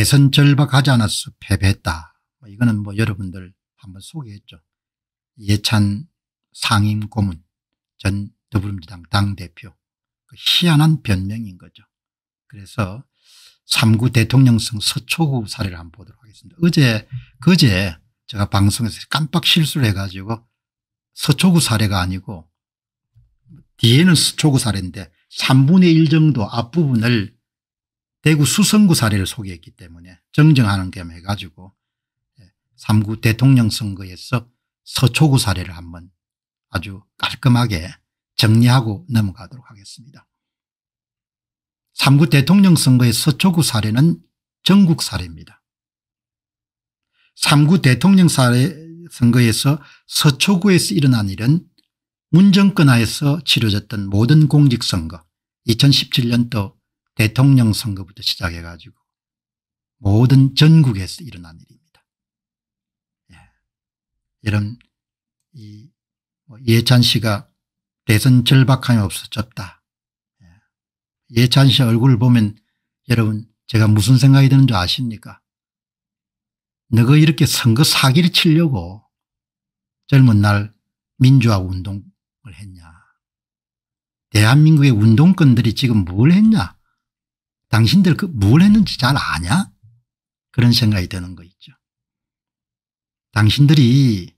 대선 절박하지 않았서 패배했다. 뭐 이거는 뭐 여러분들 한번 소개했죠. 예찬 상임 고문 전 더불어민주당 당대표 그 희한한 변명인 거죠. 그래서 3구 대통령성 서초구 사례를 한번 보도록 하겠습니다. 어제 그제 제가 방송에서 깜빡 실수를 해가지고 서초구 사례가 아니고 뒤에는 서초구 사례인데 3분의 1 정도 앞부분을 대구 수성구 사례를 소개했기 때문에 정정하는 겸 해가지고 3구 예, 대통령 선거에서 서초구 사례를 한번 아주 깔끔하게 정리하고 넘어가도록 하겠습니다. 3구 대통령 선거의 서초구 사례는 전국 사례입니다. 3구 대통령 사례 선거에서 서초구에서 일어난 일은 문정권 하에서 치러졌던 모든 공직선거 2017년도 대통령 선거부터 시작해가지고 모든 전국에서 일어난 일입니다. 예. 이런 이 뭐 예찬 씨가 대선 절박함이 없어졌다. 예. 예찬 씨 얼굴을 보면 여러분 제가 무슨 생각이 드는 줄 아십니까? 너가 이렇게 선거 사기를 치려고 젊은 날 민주화 운동을 했냐. 대한민국의 운동권들이 지금 뭘 했냐. 당신들 그 뭘 했는지 잘 아냐? 그런 생각이 드는 거 있죠. 당신들이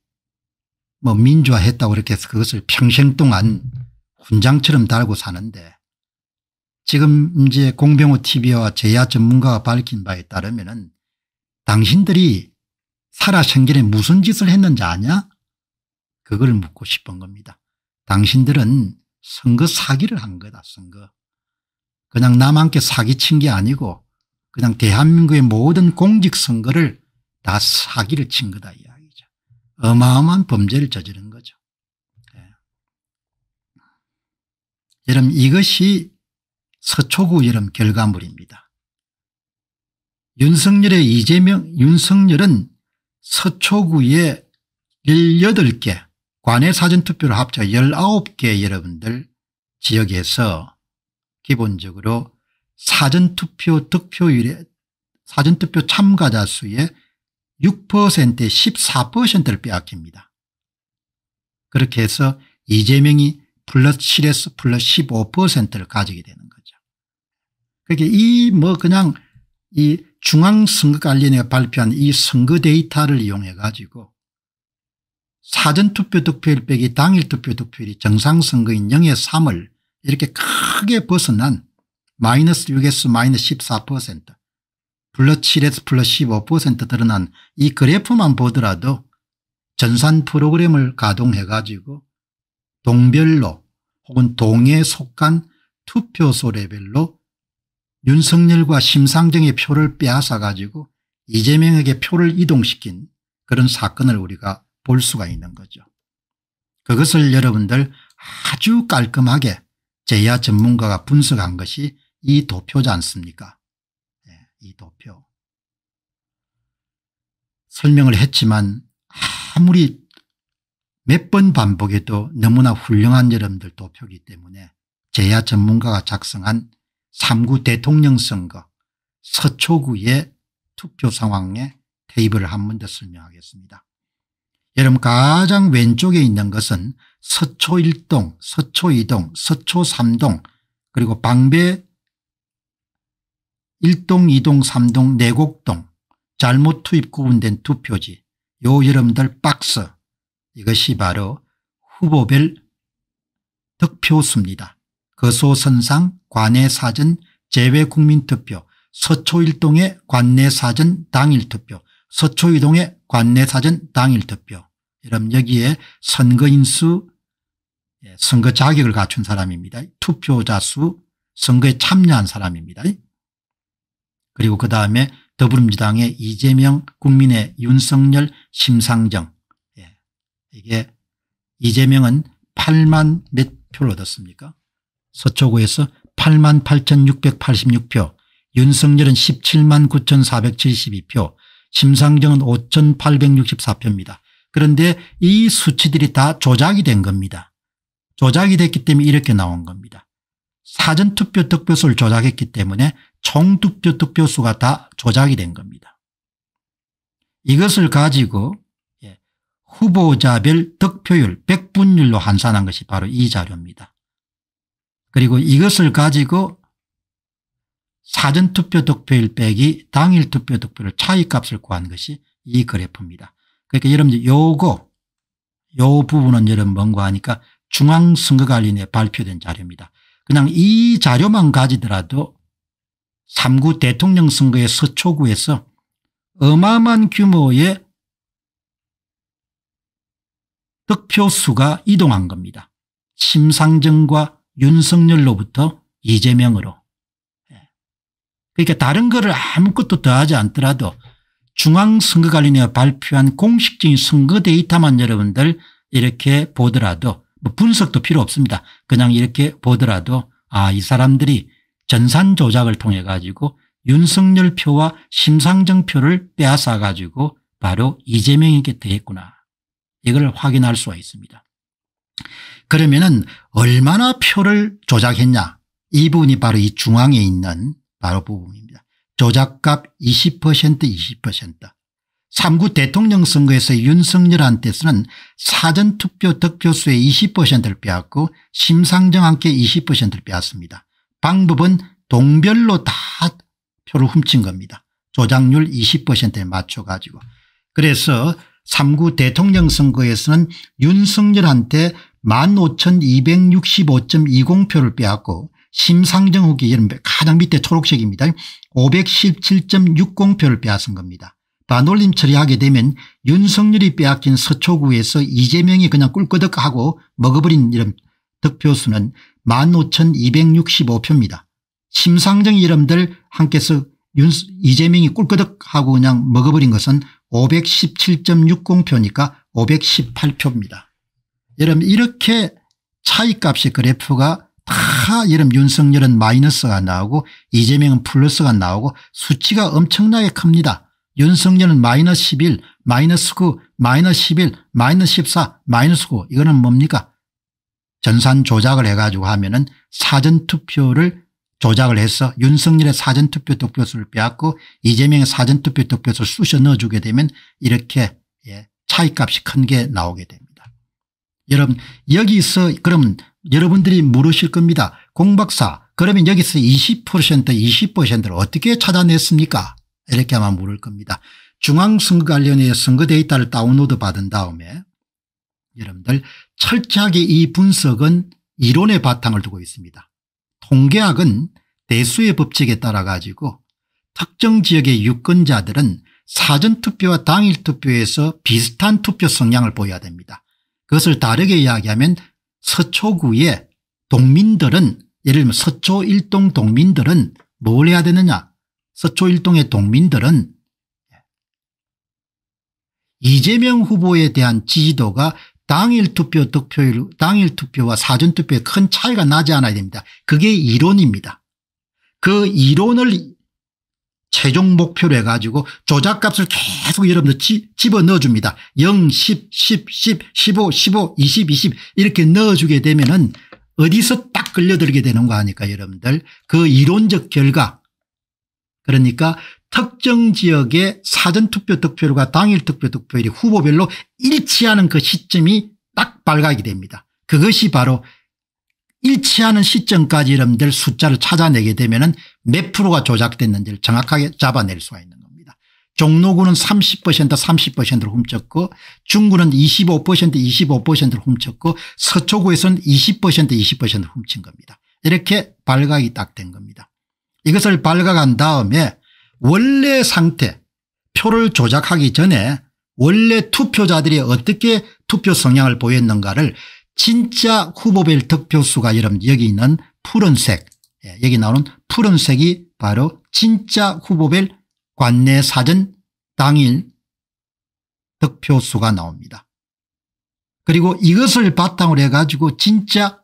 뭐 민주화했다고 이렇게 해서 그것을 평생 동안 훈장처럼 달고 사는데 지금 이제 공병호 TV와 제야 전문가가 밝힌 바에 따르면 은 당신들이 살아생전에 무슨 짓을 했는지 아냐? 그걸 묻고 싶은 겁니다. 당신들은 선거 사기를 한 거다 선거. 그냥 남한테 사기친 게 아니고 그냥 대한민국의 모든 공직선거를 다 사기를 친 거다 이야기죠. 어마어마한 범죄를 저지른 거죠. 네. 여러분 이것이 서초구 여름 결과물입니다. 윤석열의 이재명 윤석열은 서초구에 18개 관외 사전투표를 합쳐 19개 여러분들 지역에서 기본적으로 사전투표 득표율의 사전투표 참가자 수의 6%에 14%를 빼앗깁니다. 그렇게 해서 이재명이 플러스 7에서 플러스 15%를 가지게 되는 거죠. 그게 그러니까 이뭐 그냥 이 중앙선거관리위원회가 발표한 이 선거 데이터를 이용해 가지고 사전투표 득표율 빼기 당일투표 득표율이 정상선거인 0의 3을 이렇게 크게 벗어난 마이너스 6에서 마이너스 14% 플러스 7에서 플러스 15% 드러난 이 그래프만 보더라도 전산 프로그램을 가동해 가지고 동별로 혹은 동에 속한 투표소 레벨로 윤석열과 심상정의 표를 빼앗아 가지고 이재명에게 표를 이동시킨 그런 사건을 우리가 볼 수가 있는 거죠. 그것을 여러분들 아주 깔끔하게 제야 전문가가 분석한 것이 이 도표지 않습니까 네, 이 도표. 설명을 했지만 아무리 몇 번 반복해도 너무나 훌륭한 여러분들 도표기 때문에 제야 전문가가 작성한 3구 대통령 선거 서초구의 투표 상황에 테이블을 한 번 더 설명하겠습니다. 여러분 가장 왼쪽에 있는 것은 서초 1동 서초 2동 서초 3동 그리고 방배 1동 2동 3동 내곡동 잘못 투입 구분된 투표지 요 여러분들 박스 이것이 바로 후보별 득표수입니다. 거소선상 관내사전 제외국민투표서초1동의 관내사전 당일투표 서초2동의 관내사전 당일투표 여러분 여기에 선거인수 예, 선거 자격을 갖춘 사람입니다. 투표자 수 선거에 참여한 사람입니다. 그리고 그다음에 더불어민주당의 이재명 국민의 윤석열 심상정 예, 이게 이재명은 8만 몇 표를 얻었습니까 서초구에서 8만 8686표 윤석열은 17만 9472표 심상정은 5864표입니다. 그런데 이 수치들이 다 조작이 된 겁니다. 조작이 됐기 때문에 이렇게 나온 겁니다. 사전투표 득표수를 조작했기 때문에 총투표 득표수가 다 조작이 된 겁니다. 이것을 가지고 예, 후보자별 득표율 1 0 0분율로 환산한 것이 바로 이 자료입니다. 그리고 이것을 가지고 사전투표 득표율 빼기 당일 투표 득표율 차이값을 구한 것이 이 그래프입니다. 그러니까 여러분 요거 요 부분은 여러분 뭔가 하니까 중앙선거관리위원회 발표된 자료입니다. 그냥 이 자료만 가지더라도 3구 대통령 선거의 서초구에서 어마어마한 규모의 득표수가 이동한 겁니다. 심상정과 윤석열로부터 이재명으로. 예. 그러니까 다른 거를 아무것도 더하지 않더라도 중앙선거관리위원회가 발표한 공식적인 선거 데이터만 여러분들 이렇게 보더라도 뭐 분석도 필요 없습니다. 그냥 이렇게 보더라도 아이 사람들이 전산 조작을 통해 가지고 윤석열 표와 심상정 표를 빼앗아 가지고 바로 이재명에게 대했구나. 이걸 확인할 수가 있습니다. 그러면은 얼마나 표를 조작했냐 이 부분이 바로 이 중앙에 있는 바로 부분입니다. 조작값 20% 20% 3구 대통령 선거에서 윤석열한테서는 사전투표 득표수의 20%를 빼앗고 심상정한테 20%를 빼앗습니다. 방법은 동별로 다 표를 훔친 겁니다. 조작률 20%에 맞춰가지고. 그래서 3구 대통령 선거에서는 윤석열한테 15,265.20표를 빼앗고 심상정 후기 가장 밑에 초록색입니다. 517.60표를 빼앗은 겁니다. 반올림 처리하게 되면 윤석열이 빼앗긴 서초구에서 이재명이 그냥 꿀꺽덕하고 먹어버린 이름 득표수는 15,265표입니다. 심상정 이름들 함께서 윤, 이재명이 꿀꺽덕하고 그냥 먹어버린 것은 517.60표니까 518표입니다. 여러분 이렇게 차이값의 그래프가 다 여러분 윤석열은 마이너스가 나오고 이재명은 플러스가 나오고 수치가 엄청나게 큽니다. 윤속률은 마이너스 11, 마이너스 9, 마이너스 11, 마이너스 14, 마이너스 9 이거는 뭡니까? 전산 조작을 해가지고 하면은 사전투표를 조작을 해서 윤석열의 사전투표 득표수를 빼앗고 이재명의 사전투표 득표수를 쑤셔 넣어주게 되면 이렇게 예, 차이값이 큰 게 나오게 됩니다. 여러분 여기서 그럼 여러분들이 물으실 겁니다. 공박사 그러면 여기서 20% 20%를 어떻게 찾아냈습니까? 이렇게 아마 물을 겁니다. 중앙선거관련의 선거 데이터를 다운로드 받은 다음에 여러분들 철저하게 이 분석은 이론의 바탕을 두고 있습니다. 통계학은 대수의 법칙에 따라 가지고 특정 지역의 유권자들은 사전투표와 당일투표에서 비슷한 투표 성향을 보여야 됩니다. 그것을 다르게 이야기하면 서초구의 동민들은 예를 들면 서초 일동 동민들은 뭘 해야 되느냐 서초 일동의 동민들은 이재명 후보에 대한 지지도가 당일 투표 득표율, 당일 투표와 사전 투표에 큰 차이가 나지 않아야 됩니다. 그게 이론입니다. 그 이론을 최종 목표로 해가지고 조작값을 계속 여러분들 집어 넣어줍니다. 0, 10, 10, 10, 15, 15, 20, 20 이렇게 넣어주게 되면은 어디서 딱 끌려들게 되는 거 아니까 여러분들 그 이론적 결과 그러니까 특정 지역의 사전투표 득표율과 당일 투표 득표율이 후보별로 일치하는 그 시점이 딱 발각이 됩니다. 그것이 바로 일치하는 시점까지 여러분들 숫자를 찾아내게 되면 몇 프로가 조작됐는지를 정확하게 잡아낼 수가 있는 겁니다. 종로구는 30% 30%를 훔쳤고 중구는 25% 25%를 훔쳤고 서초구에서는 20% 20%를 훔친 겁니다. 이렇게 발각이 딱 된 겁니다. 이것을 발각한 다음에 원래 상태 표를 조작하기 전에 원래 투표자들이 어떻게 투표 성향을 보였는가를 진짜 후보별 득표수가 여러분 여기 있는 푸른색 예, 여기 나오는 푸른색이 바로 진짜 후보별 관내 사전 당일 득표수가 나옵니다. 그리고 이것을 바탕으로 해가지고 진짜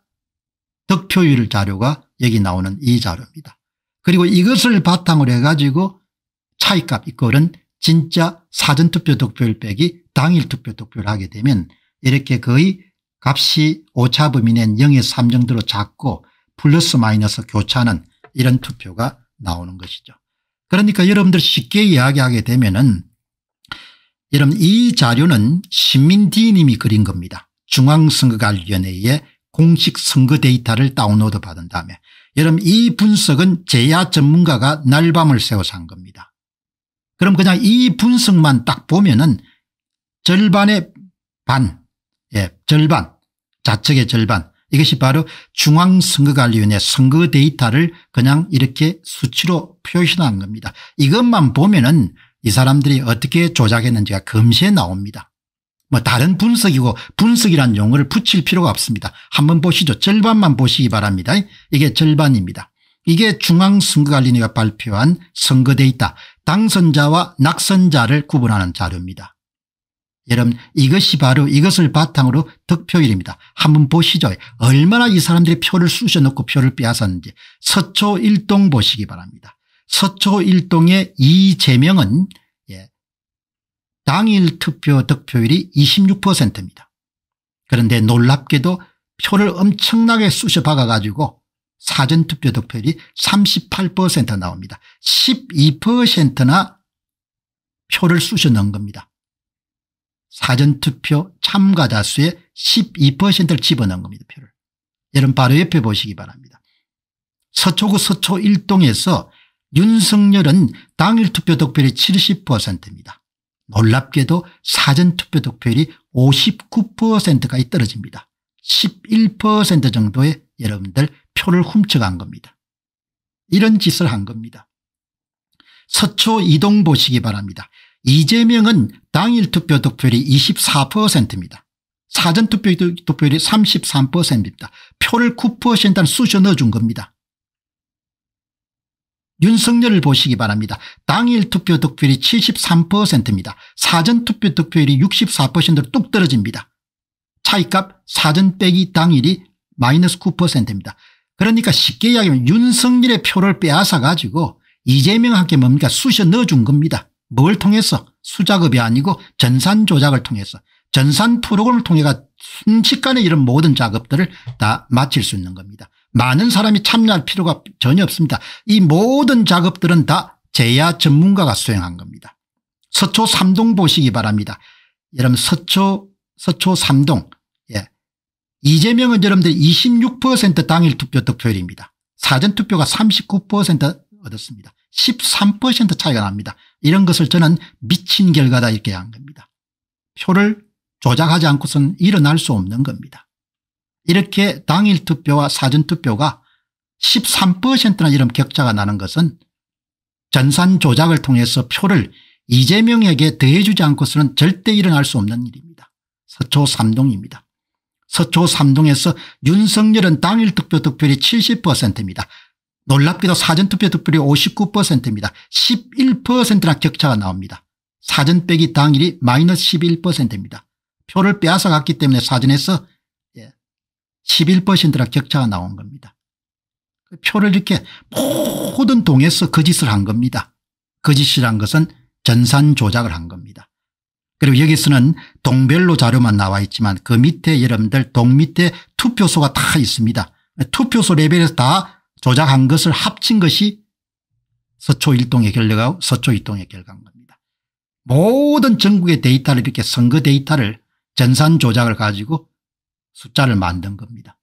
득표율 자료가 여기 나오는 이 자료입니다. 그리고 이것을 바탕으로 해가지고 차이값 이거는 진짜 사전투표 득표율 빼기 당일 투표 득표를 하게 되면 이렇게 거의 값이 오차범위 내는 0에서 3 정도로 작고 플러스 마이너스 교차는 이런 투표가 나오는 것이죠. 그러니까 여러분들 쉽게 이야기하게 되면은 여러분 이 자료는 신민디님이 그린 겁니다. 중앙선거관리위원회의 공식 선거 데이터를 다운로드 받은 다음에 여러분 이 분석은 제야 전문가가 날밤을 새워서 한 겁니다. 그럼 그냥 이 분석만 딱 보면 은 절반의 반, 예, 절반, 좌측의 절반 이것이 바로 중앙선거관리위원회 선거 데이터를 그냥 이렇게 수치로 표시한 겁니다. 이것만 보면 은이 사람들이 어떻게 조작했는지가 금세 나옵니다. 뭐 다른 분석이고 분석이란 용어를 붙일 필요가 없습니다. 한번 보시죠. 절반만 보시기 바랍니다. 이게 절반입니다. 이게 중앙선거관리위가 발표한 선거 데이터 당선자와 낙선자를 구분하는 자료입니다. 여러분 이것이 바로 이것을 바탕으로 득표율입니다. 한번 보시죠. 얼마나 이 사람들이 표를 쑤셔놓고 표를 빼앗았는지 서초 일동 보시기 바랍니다. 서초 일동의 이재명은 당일 투표 득표율이 26%입니다. 그런데 놀랍게도 표를 엄청나게 쑤셔 박아가지고 사전투표 득표율이 38% 나옵니다. 12%나 표를 쑤셔 넣은 겁니다. 사전투표 참가자 수의 12%를 집어넣은 겁니다. 표를. 여러분 바로 옆에 보시기 바랍니다. 서초구 서초 1동에서 윤석열은 당일 투표 득표율이 70%입니다. 놀랍게도 사전투표 득표율이 59%까지 떨어집니다. 11% 정도의 여러분들 표를 훔쳐간 겁니다. 이런 짓을 한 겁니다. 서초 이동 보시기 바랍니다. 이재명은 당일 투표 득표율이 24%입니다. 사전투표 득표율이 33%입니다. 표를 9%단 쑤셔 넣어준 겁니다. 윤석열을 보시기 바랍니다. 당일 투표 득표율이 73%입니다. 사전 투표 득표율이 64%로 뚝 떨어집니다. 차이값 사전 빼기 당일이 마이너스 9%입니다. 그러니까 쉽게 이야기하면 윤석열의 표를 빼앗아 가지고 이재명한테 뭡니까 쑤셔 넣어준 겁니다. 뭘 통해서 수작업이 아니고 전산 조작을 통해서 전산 프로그램을 통해 가 순식간에 이런 모든 작업들을 다 마칠 수 있는 겁니다. 많은 사람이 참여할 필요가 전혀 없습니다. 이 모든 작업들은 다 제야 전문가가 수행한 겁니다. 서초 삼동 보시기 바랍니다. 여러분 서초 서초 삼동 예. 이재명은 여러분들 26% 당일 투표 득표율입니다. 사전투표가 39% 얻었습니다. 13% 차이가 납니다. 이런 것을 저는 미친 결과다 이렇게 한 겁니다. 표를 조작하지 않고서 일어날 수 없는 겁니다. 이렇게 당일 투표와 사전 투표가 13%나 이런 격차가 나는 것은 전산 조작을 통해서 표를 이재명에게 더해주지 않고서는 절대 일어날 수 없는 일입니다. 서초 3동입니다 서초 3동에서 윤석열은 당일 투표 득표율이 70%입니다. 놀랍게도 사전투표 득표율이 59%입니다. 11%나 격차가 나옵니다. 사전 빼기 당일이 마이너스 11%입니다. 표를 빼앗아갔기 때문에 사전에서 11%나 격차가 나온 겁니다. 그 표를 이렇게 모든 동에서 거짓을 그 한 겁니다. 거짓이란 그 것은 전산 조작을 한 겁니다. 그리고 여기서는 동별로 자료만 나와 있지만 그 밑에 여러분들 동 밑에 투표소가 다 있습니다. 투표소 레벨에서 다 조작한 것을 합친 것이 서초 일동의 결과고 서초 일동의 결과인 겁니다. 모든 전국의 데이터를 이렇게 선거 데이터를 전산 조작을 가지고 숫자를 만든 겁니다.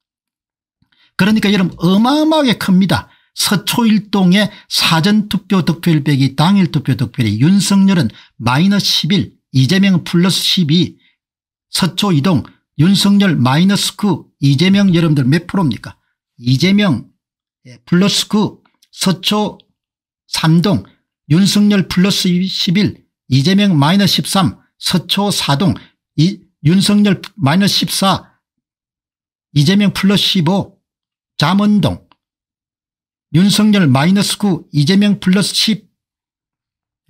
그러니까 여러분 어마어마하게 큽니다. 서초일동의 사전투표 득표율 빼기 당일투표 득표율이 윤석열은 마이너스 11 이재명은 플러스 12 서초이동 윤석열 마이너스 9 이재명 여러분들 몇 프로입니까 이재명 예, 플러스 9 서초 3동 윤석열 플러스 11 이재명 마이너스 13 서초 4동 이, 윤석열 마이너스 14 이재명 플러스 15 잠원동 윤석열 마이너스 9 이재명 플러스 10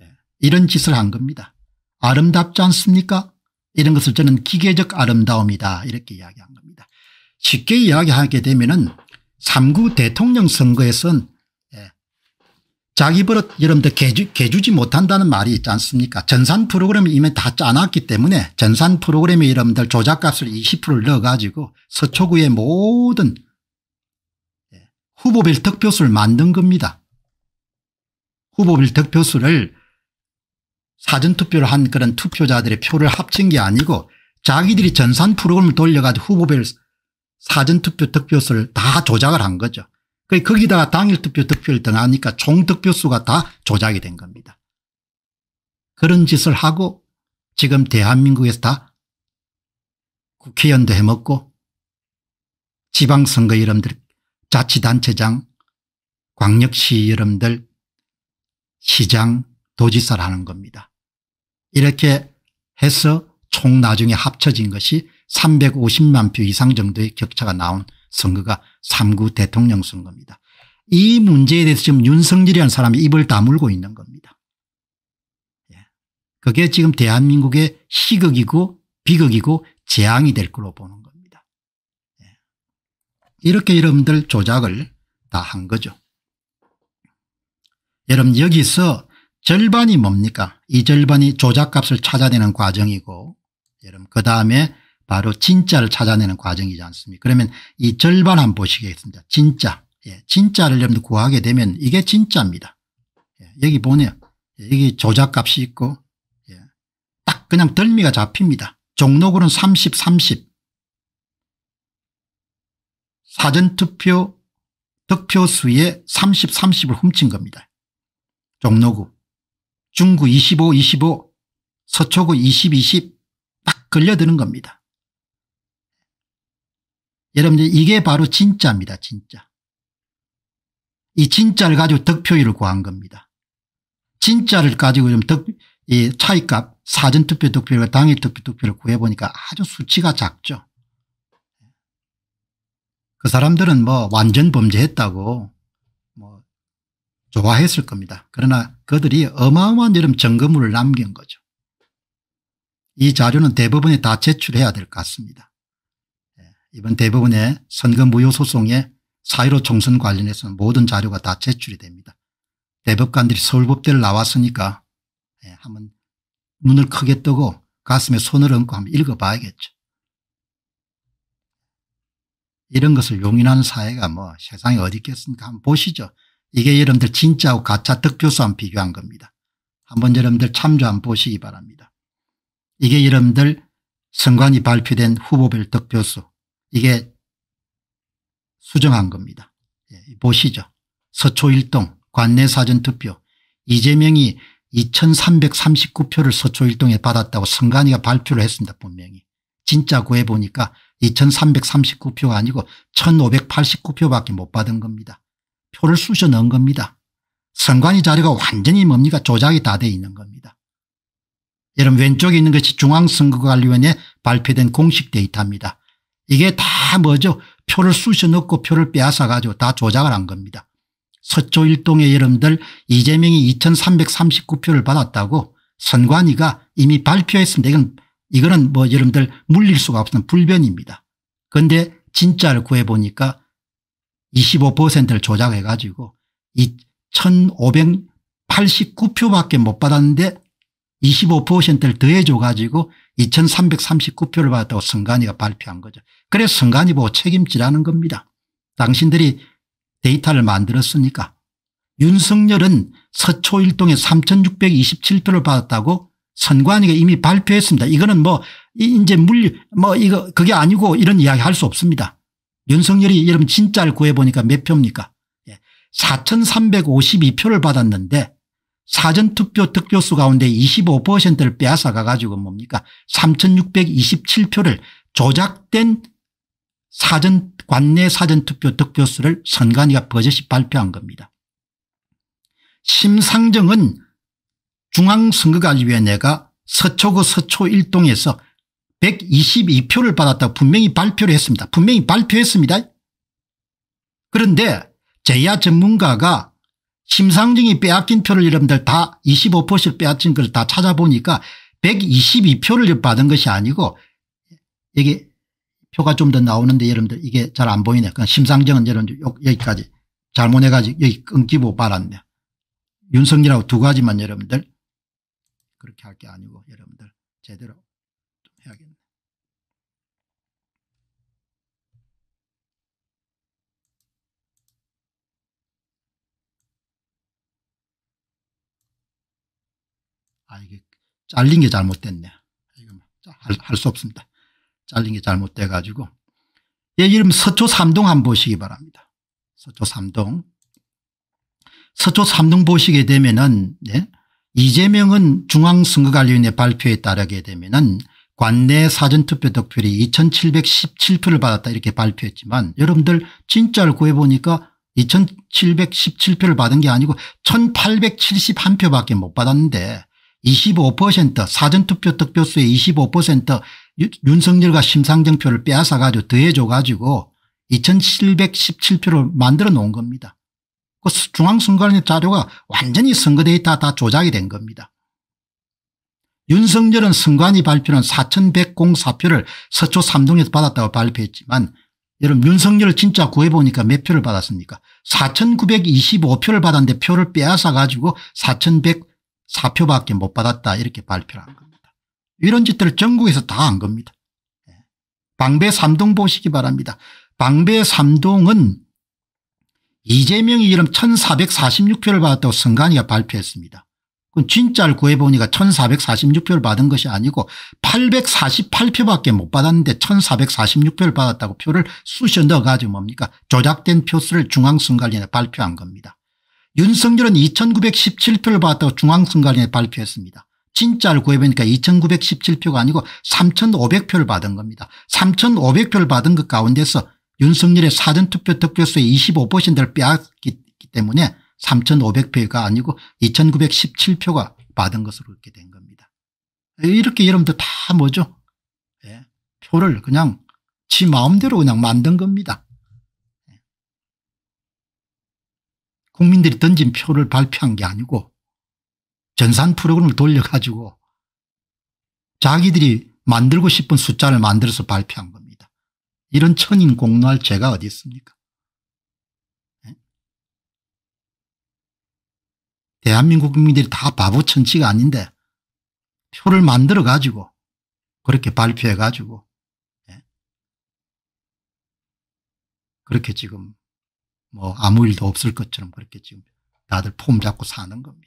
예, 이런 짓을 한 겁니다. 아름답지 않습니까 이런 것을 저는 기계적 아름다움이다 이렇게 이야기한 겁니다. 쉽게 이야기하게 되면 은 3구 대통령 선거에선 자기 버릇 여러분들 개주, 개주지 못한다는 말이 있지 않습니까 전산 프로그램이 이미 다 짜놨기 때문에 전산 프로그램에 여러분들 조작값을 20%를 넣어가지고 서초구의 모든 예, 후보별 득표수를 만든 겁니다. 후보별 득표수를 사전투표를 한 그런 투표자들의 표를 합친 게 아니고 자기들이 전산 프로그램을 돌려가지고 후보별 사전투표 득표수를 다 조작을 한 거죠. 그러니까 거기다가 당일투표 득표율 등하니까 총득표수가 다 조작이 된 겁니다. 그런 짓을 하고 지금 대한민국에서 다 국회의원도 해먹고 지방선거 여러분들 자치단체장 광역시 여러분들 시장 도지사를 하는 겁니다. 이렇게 해서 총 나중에 합쳐진 것이 350만 표 이상 정도의 격차가 나온 선거가 3구 대통령 선거입니다. 이 문제에 대해서 지금 윤석열이라는 사람이 입을 다물고 있는 겁니다. 예. 그게 지금 대한민국의 희극이고 비극이고 재앙이 될 걸로 보는 겁니다. 예. 이렇게 여러분들 조작을 다 한 거죠. 여러분 여기서 절반이 뭡니까 이 절반이 조작값을 찾아내는 과정이고 여러분 그 다음에 바로 진짜를 찾아내는 과정이지 않습니까 그러면 이 절반 한번 보시겠습니다. 진짜. 예, 진짜를 여러분들 구하게 되면 이게 진짜입니다. 예, 여기 보네요. 예, 여기 조작값이 있고 예, 딱 그냥 덜미가 잡힙니다. 종로구는 30, 30. 사전투표 득표수의 30, 30을 훔친 겁니다. 종로구. 중구 25, 25. 서초구 20, 20. 딱 걸려드는 겁니다. 여러분들 이게 바로 진짜입니다. 진짜. 이 진짜를 가지고 득표율을 구한 겁니다. 진짜를 가지고 좀 득, 이 차이값 사전투표 득표율과 당일 투표 득표를 구해보니까 아주 수치가 작죠. 그 사람들은 뭐 완전 범죄했다고 뭐 좋아했을 겁니다. 그러나 그들이 어마어마한 여름 점검물을 남긴 거죠. 이 자료는 대법원에 다 제출해야 될 것 같습니다. 이번 대법원의 선거 무효 소송에 사1로 총선 관련해서 모든 자료가 다 제출이 됩니다. 대법관들이 서울법대를 나왔으니까 예, 한번 눈을 크게 뜨고 가슴에 손을 얹고 한번 읽어봐야겠죠. 이런 것을 용인하는 사회가 뭐 세상에 어디 있겠습니까 한번 보시죠. 이게 여러분들 진짜하고 가짜 득표수와 비교한 겁니다. 한번 여러분들 참조 한번 보시기 바랍니다. 이게 여러분들 선관위 발표된 후보별 득표수 이게 수정한 겁니다. 예, 보시죠. 서초 1동 관내 사전투표 이재명이 2339표를 서초 1동에 받았다고 선관위가 발표를 했습니다. 분명히. 진짜 구해보니까 2339표가 아니고 1589표밖에 못 받은 겁니다. 표를 쑤셔 넣은 겁니다. 선관위 자료가 완전히 뭡니까 조작이 다 돼 있는 겁니다. 여러분 왼쪽에 있는 것이 중앙선거관리위원회 발표된 공식 데이터입니다. 이게 다 뭐죠 표를 쑤셔 넣고 표를 빼앗아 가지고 다 조작을 한 겁니다. 서초일동의 여러분들 이재명이 2339표를 받았다고 선관위가 이미 발표했습니다. 이건 이거는 뭐 여러분들 물릴 수가 없는 불변입니다. 그런데 진짜를 구해보니까 25%를 조작해가지고 2589표밖에 못 받았는데 25%를 더해줘 가지고 2339표를 받았다고 선관위가 발표한 거죠. 그래서 선관위 보고 책임지라는 겁니다. 당신들이 데이터를 만들었으니까. 윤석열은 서초일동에 3627표를 받았다고 선관위가 이미 발표했습니다. 이거는 뭐 이제 물류뭐 이거 그게 아니고 이런 이야기 할 수 없습니다. 윤석열이 여러분 진짜를 구해보니까 몇 표입니까 4352표를 예. 받았는데 사전투표 득표수 가운데 25%를 빼앗아가 가지고 뭡니까 3627표를 조작된 사전 관내 사전투표 득표수를 선관위가 버젓이 발표한 겁니다. 심상정은 중앙선거관리위원회가 서초구 서초일동에서 122표를 받았다고 분명히 발표를 했습니다. 분명히 발표했습니다. 그런데 제야 전문가가 심상정이 빼앗긴 표를 여러분들 다 25%씩 빼앗긴 걸 다 찾아보니까 122표를 받은 것이 아니고 여기 표가 좀 더 나오는데 여러분들 이게 잘 안 보이네. 그 심상정은 여러분들 여기까지 잘못해가지고 여기 끊기고 말았네 윤석열하고 두 가지만 여러분들 그렇게 할 게 아니고 여러분들 제대로 아 이게 잘린 게 잘못됐네. 뭐, 할수 없습니다. 잘린 게 잘못돼 가지고 예 이름 서초 삼동 한번 보시기 바랍니다. 서초 삼동 서초 삼동 보시게 되면은 예? 이재명은 중앙선거관리위원회 발표에 따르게 되면은 관내 사전투표 득표율이 2717표를 받았다 이렇게 발표했지만 여러분들 진짜를 구해보니까 2717표를 받은 게 아니고 1871표밖에 못 받았는데 25% 사전투표 득표수의 25% 윤석열과 심상정 표를 빼앗아 가지고 더해줘 가지고 2717표를 만들어 놓은 겁니다. 그 중앙선관위 자료가 완전히 선거 데이터 다 조작이 된 겁니다. 윤석열은 선관위 발표는 4104표를 서초 3동에서 받았다고 발표했지만 여러분 윤석열 을 진짜 구해보니까 몇 표를 받았습니까 4925표를 받았는데 표를 빼앗아 가지고 4100 4표밖에 못 받았다 이렇게 발표를 한 겁니다. 이런 짓들을 전국에서 다 한 겁니다. 예. 방배 3동 보시기 바랍니다. 방배 3동은 이재명이 이름 1446표를 받았다고 선관위가 발표했습니다. 그건 진짜를 구해보니까 1446표를 받은 것이 아니고 848표밖에 못 받았는데 1446표를 받았다고 표를 쑤셔 넣어가지고 뭡니까 조작된 표수를 중앙선관위에 발표한 겁니다. 윤석열은 2917표를 받았다고 중앙선관위에 발표했습니다. 진짜를 구해보니까 2917표가 아니고 3500표를 받은 겁니다. 3500표를 받은 것 가운데서 윤석열의 사전투표 득표수의 25%를 빼앗기 때문에 3500표가 아니고 2917표가 받은 것으로 이렇게 된 겁니다. 이렇게 여러분들 다 뭐죠? 예. 표를 그냥 지 마음대로 그냥 만든 겁니다. 국민들이 던진 표를 발표한 게 아니고 전산 프로그램을 돌려가지고 자기들이 만들고 싶은 숫자를 만들어서 발표한 겁니다. 이런 천인 공노할 죄가 어디 있습니까? 네? 대한민국 국민들이 다 바보 천치가 아닌데 표를 만들어 가지고 그렇게 발표해 가지고 네? 예? 그렇게 지금 뭐 아무 일도 없을 것처럼 그렇게 지금 다들 폼 잡고 사는 겁니다.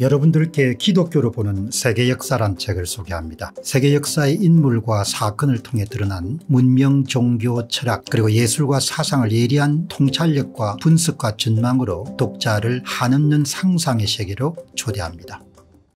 예. 여러분들께 기독교로 보는 세계 역사란 책을 소개합니다. 세계 역사의 인물과 사건을 통해 드러난 문명, 종교, 철학 그리고 예술과 사상을 예리한 통찰력과 분석과 전망으로 독자를 한없는 상상의 세계로 초대합니다.